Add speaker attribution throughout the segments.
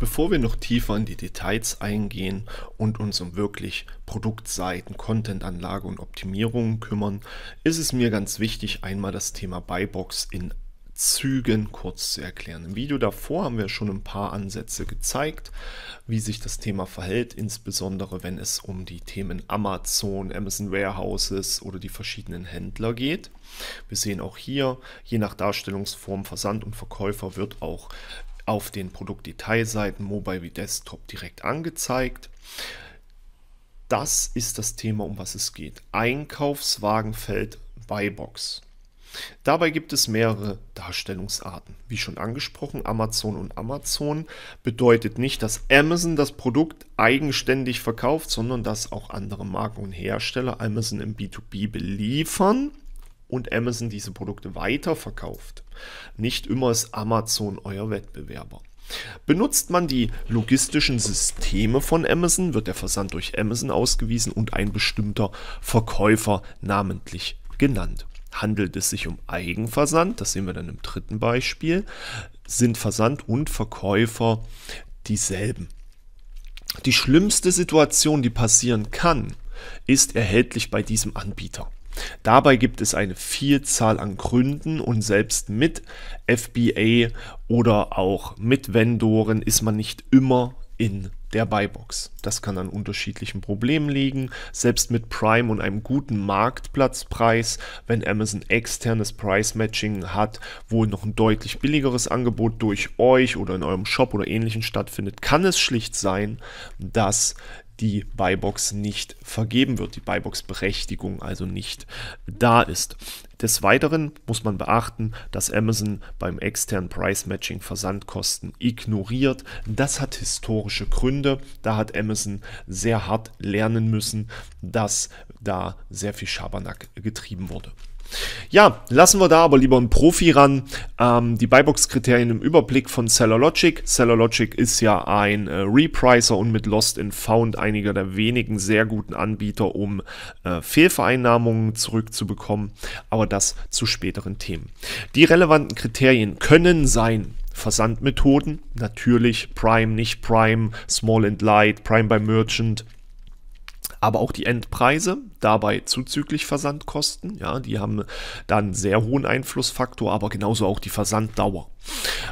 Speaker 1: Bevor wir noch tiefer in die Details eingehen und uns um wirklich Produktseiten, Contentanlage und Optimierungen kümmern, ist es mir ganz wichtig, einmal das Thema Buybox in Zügen kurz zu erklären. Im Video davor haben wir schon ein paar Ansätze gezeigt, wie sich das Thema verhält, insbesondere wenn es um die Themen Amazon, Amazon Warehouses oder die verschiedenen Händler geht. Wir sehen auch hier, je nach Darstellungsform Versand und Verkäufer wird auch auf den Produktdetailseiten Mobile wie Desktop direkt angezeigt. Das ist das Thema, um was es geht. Einkaufswagenfeld Buybox. Dabei gibt es mehrere Darstellungsarten. Wie schon angesprochen, Amazon und Amazon bedeutet nicht, dass Amazon das Produkt eigenständig verkauft, sondern dass auch andere Marken und Hersteller Amazon im B2B beliefern und Amazon diese Produkte weiterverkauft. Nicht immer ist Amazon euer Wettbewerber. Benutzt man die logistischen Systeme von Amazon, wird der Versand durch Amazon ausgewiesen und ein bestimmter Verkäufer namentlich genannt. Handelt es sich um Eigenversand, das sehen wir dann im dritten Beispiel, sind Versand und Verkäufer dieselben. Die schlimmste Situation, die passieren kann, ist erhältlich bei diesem Anbieter. Dabei gibt es eine Vielzahl an Gründen und selbst mit FBA oder auch mit Vendoren ist man nicht immer in der Buybox. Das kann an unterschiedlichen Problemen liegen. Selbst mit Prime und einem guten Marktplatzpreis, wenn Amazon externes Price Matching hat, wo noch ein deutlich billigeres Angebot durch euch oder in eurem Shop oder ähnlichen stattfindet, kann es schlicht sein, dass die Buybox nicht vergeben wird, die Buybox-Berechtigung also nicht da ist. Des Weiteren muss man beachten, dass Amazon beim externen Price Matching Versandkosten ignoriert. Das hat historische Gründe. Da hat Amazon sehr hart lernen müssen, dass da sehr viel Schabernack getrieben wurde. Ja, lassen wir da aber lieber einen Profi ran. Ähm, die Buybox-Kriterien im Überblick von SellerLogic. SellerLogic ist ja ein äh, Repricer und mit Lost and Found einiger der wenigen sehr guten Anbieter, um äh, Fehlvereinnahmungen zurückzubekommen. Aber das zu späteren Themen. Die relevanten Kriterien können sein Versandmethoden, natürlich Prime, nicht Prime, Small and Light, Prime by Merchant – aber auch die Endpreise, dabei zuzüglich Versandkosten. Ja, die haben dann sehr hohen Einflussfaktor, aber genauso auch die Versanddauer.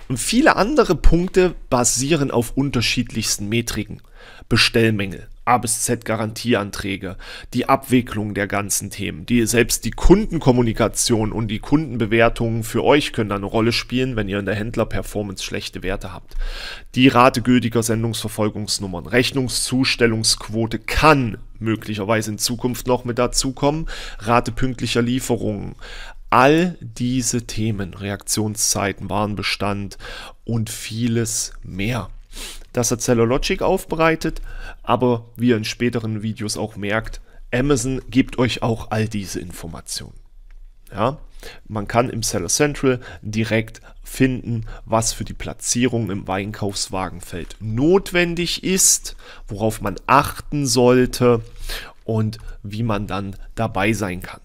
Speaker 1: Und viele andere Punkte basieren auf unterschiedlichsten Metriken. Bestellmängel, A bis Z Garantieanträge, die Abwicklung der ganzen Themen, die selbst die Kundenkommunikation und die Kundenbewertungen für euch können eine Rolle spielen, wenn ihr in der Händlerperformance schlechte Werte habt. Die Rate gültiger Sendungsverfolgungsnummern, Rechnungszustellungsquote kann möglicherweise in Zukunft noch mit dazukommen, Rate pünktlicher Lieferungen. All diese Themen, Reaktionszeiten, Warenbestand und vieles mehr. Das hat Seller Logic aufbereitet, aber wie ihr in späteren Videos auch merkt, Amazon gibt euch auch all diese Informationen. Ja, man kann im Seller Central direkt finden, was für die Platzierung im Weinkaufswagenfeld notwendig ist, worauf man achten sollte und wie man dann dabei sein kann.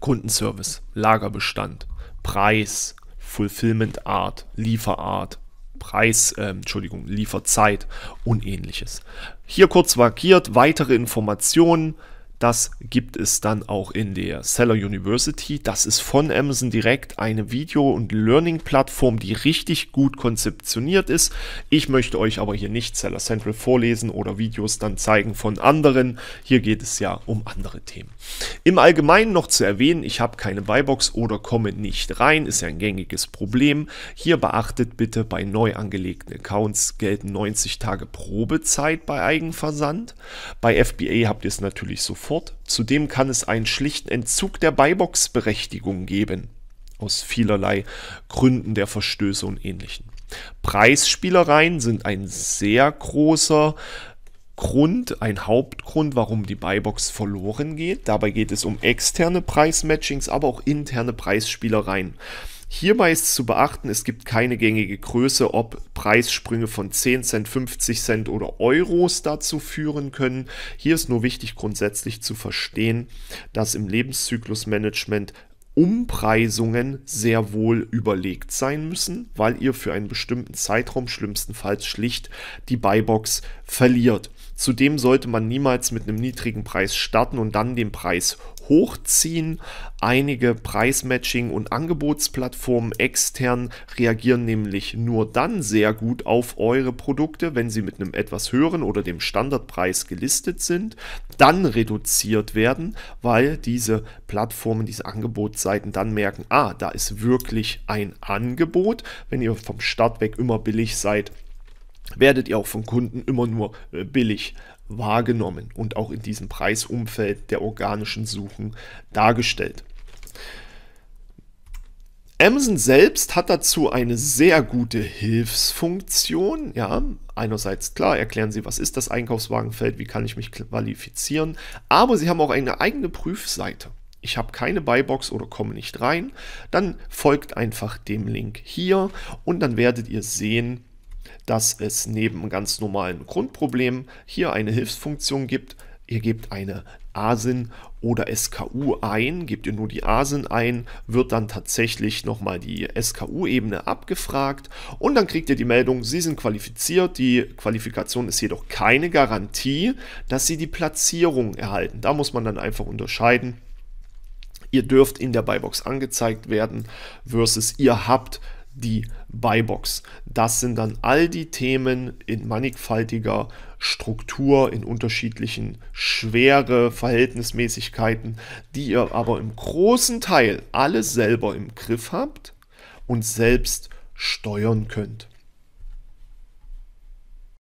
Speaker 1: Kundenservice, Lagerbestand, Preis, Fulfillment Art, Lieferart, Preis, äh, Entschuldigung, Lieferzeit und ähnliches. Hier kurz markiert weitere Informationen das gibt es dann auch in der Seller University. Das ist von Amazon direkt eine Video- und Learning-Plattform, die richtig gut konzeptioniert ist. Ich möchte euch aber hier nicht Seller Central vorlesen oder Videos dann zeigen von anderen. Hier geht es ja um andere Themen. Im Allgemeinen noch zu erwähnen, ich habe keine Buybox oder komme nicht rein, ist ja ein gängiges Problem. Hier beachtet bitte, bei neu angelegten Accounts gelten 90 Tage Probezeit bei Eigenversand. Bei FBA habt ihr es natürlich sofort fort. Zudem kann es einen schlichten Entzug der Buybox-Berechtigung geben. Aus vielerlei Gründen der Verstöße und ähnlichen. Preisspielereien sind ein sehr großer Grund, ein Hauptgrund, warum die Buybox verloren geht. Dabei geht es um externe Preismatchings, aber auch interne Preisspielereien. Hierbei ist zu beachten, es gibt keine gängige Größe, ob Preissprünge von 10 Cent, 50 Cent oder Euros dazu führen können. Hier ist nur wichtig grundsätzlich zu verstehen, dass im Lebenszyklusmanagement Umpreisungen sehr wohl überlegt sein müssen, weil ihr für einen bestimmten Zeitraum schlimmstenfalls schlicht die Buybox verliert. Zudem sollte man niemals mit einem niedrigen Preis starten und dann den Preis hochziehen. Einige Preismatching- und Angebotsplattformen extern reagieren nämlich nur dann sehr gut auf eure Produkte, wenn sie mit einem etwas höheren oder dem Standardpreis gelistet sind, dann reduziert werden, weil diese Plattformen, diese Angebotsseiten dann merken, ah, da ist wirklich ein Angebot. Wenn ihr vom Start weg immer billig seid, werdet ihr auch von Kunden immer nur äh, billig wahrgenommen und auch in diesem Preisumfeld der organischen Suchen dargestellt. Amazon selbst hat dazu eine sehr gute Hilfsfunktion. Ja, einerseits klar erklären sie, was ist das Einkaufswagenfeld, wie kann ich mich qualifizieren, aber sie haben auch eine eigene Prüfseite. Ich habe keine Buybox oder komme nicht rein. Dann folgt einfach dem Link hier und dann werdet ihr sehen, dass es neben ganz normalen Grundproblemen hier eine Hilfsfunktion gibt. Ihr gebt eine ASIN oder SKU ein, gebt ihr nur die ASIN ein, wird dann tatsächlich nochmal die SKU-Ebene abgefragt und dann kriegt ihr die Meldung, Sie sind qualifiziert. Die Qualifikation ist jedoch keine Garantie, dass Sie die Platzierung erhalten. Da muss man dann einfach unterscheiden. Ihr dürft in der Buybox angezeigt werden versus ihr habt die Buybox. Das sind dann all die Themen in mannigfaltiger Struktur, in unterschiedlichen Schwere, Verhältnismäßigkeiten, die ihr aber im großen Teil alles selber im Griff habt und selbst steuern könnt.